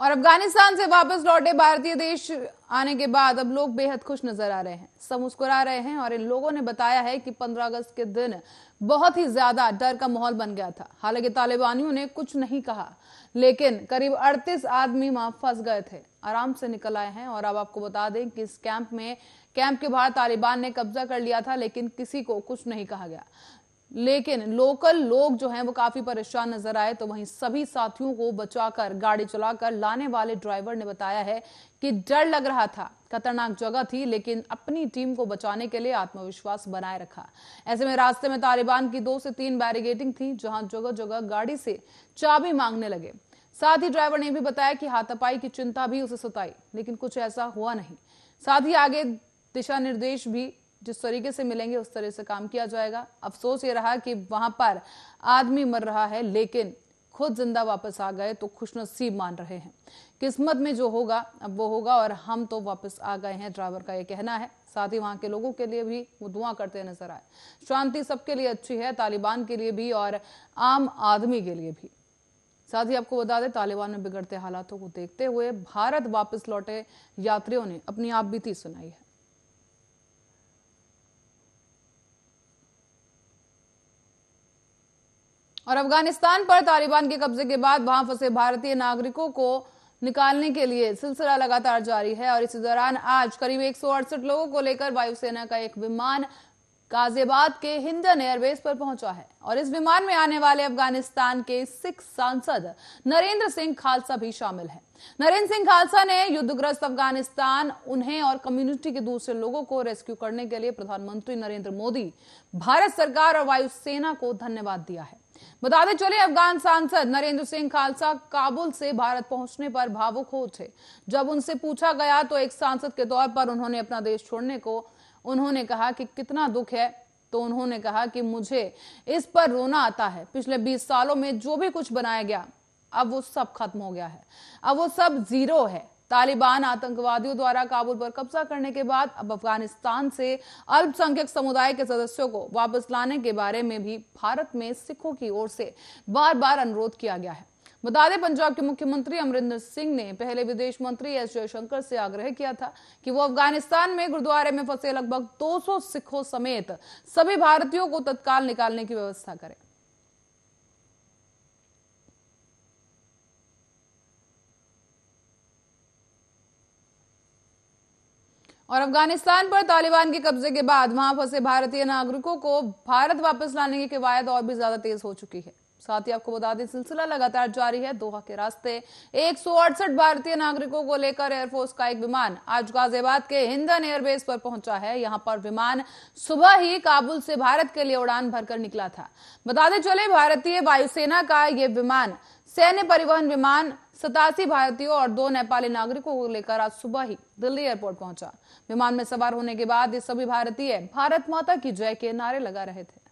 और अफगानिस्तान से वापस लौटे भारतीय देश आने के बाद अब लोग बेहद खुश नजर आ रहे हैं सब मुस्कुरा रहे हैं और इन लोगों ने बताया है कि 15 अगस्त के दिन बहुत ही ज्यादा डर का माहौल बन गया था हालांकि तालिबानियों ने कुछ नहीं कहा लेकिन करीब 38 आदमी वहां फंस गए थे आराम से निकल आए हैं और अब आपको बता दें कि इस कैंप में कैंप के बाहर तालिबान ने कब्जा कर लिया था लेकिन किसी को कुछ नहीं कहा गया लेकिन लोकल लोग जो हैं वो काफी परेशान नजर आए तो वहीं सभी साथियों को बचाकर गाड़ी चलाकर लाने वाले ड्राइवर ने बताया है कि डर लग रहा था खतरनाक जगह थी लेकिन अपनी टीम को बचाने के लिए आत्मविश्वास बनाए रखा ऐसे में रास्ते में तालिबान की दो से तीन बैरिगेटिंग थी जहां जगह जगह गाड़ी से चाबी मांगने लगे साथ ही ड्राइवर ने भी बताया कि हाथापाई की चिंता भी उसे सताई लेकिन कुछ ऐसा हुआ नहीं साथ ही आगे दिशा निर्देश भी जिस तरीके से मिलेंगे उस तरह से काम किया जाएगा अफसोस ये रहा कि वहां पर आदमी मर रहा है लेकिन खुद जिंदा वापस आ गए तो खुशनसीब मान रहे हैं किस्मत में जो होगा अब वो होगा और हम तो वापस आ गए हैं ड्राइवर का ये कहना है साथ ही वहां के लोगों के लिए भी वो दुआ करते नजर आए शांति सबके लिए अच्छी है तालिबान के लिए भी और आम आदमी के लिए भी साथ ही आपको बता दें तालिबान में बिगड़ते हालातों को देखते हुए भारत वापस लौटे यात्रियों ने अपनी आप बीती सुनाई है और अफगानिस्तान पर तालिबान के कब्जे के बाद वहां फंसे भारतीय नागरिकों को निकालने के लिए सिलसिला लगातार जारी है और इसी दौरान आज करीब एक लोगों को लेकर वायुसेना का एक विमान गाजियाबाद के हिंदन एयरबेस पर पहुंचा है और इस विमान में आने वाले अफगानिस्तान के सिख सांसद नरेंद्र सिंह खालसा भी शामिल है नरेंद्र सिंह खालसा ने युद्धग्रस्त अफगानिस्तान उन्हें और कम्युनिटी के दूसरे लोगों को रेस्क्यू करने के लिए प्रधानमंत्री नरेंद्र मोदी भारत सरकार और वायुसेना को धन्यवाद दिया है बताते चले अफगान सांसद नरेंद्र सिंह खालसा काबुल से भारत पहुंचने पर भावुक हो थे जब उनसे पूछा गया तो एक सांसद के तौर पर उन्होंने अपना देश छोड़ने को उन्होंने कहा कि कितना दुख है तो उन्होंने कहा कि मुझे इस पर रोना आता है पिछले 20 सालों में जो भी कुछ बनाया गया अब वो सब खत्म हो गया है अब वो सब जीरो है तालिबान आतंकवादियों द्वारा काबुल पर कब्जा करने के बाद अब अफगानिस्तान से अल्पसंख्यक समुदाय के सदस्यों को वापस लाने के बारे में भी भारत में सिखों की ओर से बार बार अनुरोध किया गया है बता दें पंजाब के मुख्यमंत्री अमरिंदर सिंह ने पहले विदेश मंत्री एस जयशंकर से आग्रह किया था कि वो अफगानिस्तान में गुरुद्वारे में फंसे लगभग 200 सिखों समेत सभी भारतीयों को तत्काल निकालने की व्यवस्था करें और अफगानिस्तान पर तालिबान के कब्जे के बाद वहां फंसे भारतीय नागरिकों को भारत वापस लाने की कवायद और भी ज्यादा तेज हो चुकी है साथ ही आपको बता दें सिलसिला लगातार जारी है दोहा के रास्ते एक भारतीय नागरिकों को लेकर एयरफोर्स का एक विमान आज गाजियाबाद के हिंदन एयरबेस पर पहुंचा है यहां पर विमान सुबह ही काबुल से भारत के लिए उड़ान भरकर निकला था बताते चले भारतीय वायुसेना का ये विमान सैन्य परिवहन विमान सतासी भारतीयों और दो नेपाली नागरिकों को लेकर आज सुबह ही दिल्ली एयरपोर्ट पहुंचा विमान में सवार होने के बाद ये सभी भारतीय भारत माता की जय के नारे लगा रहे थे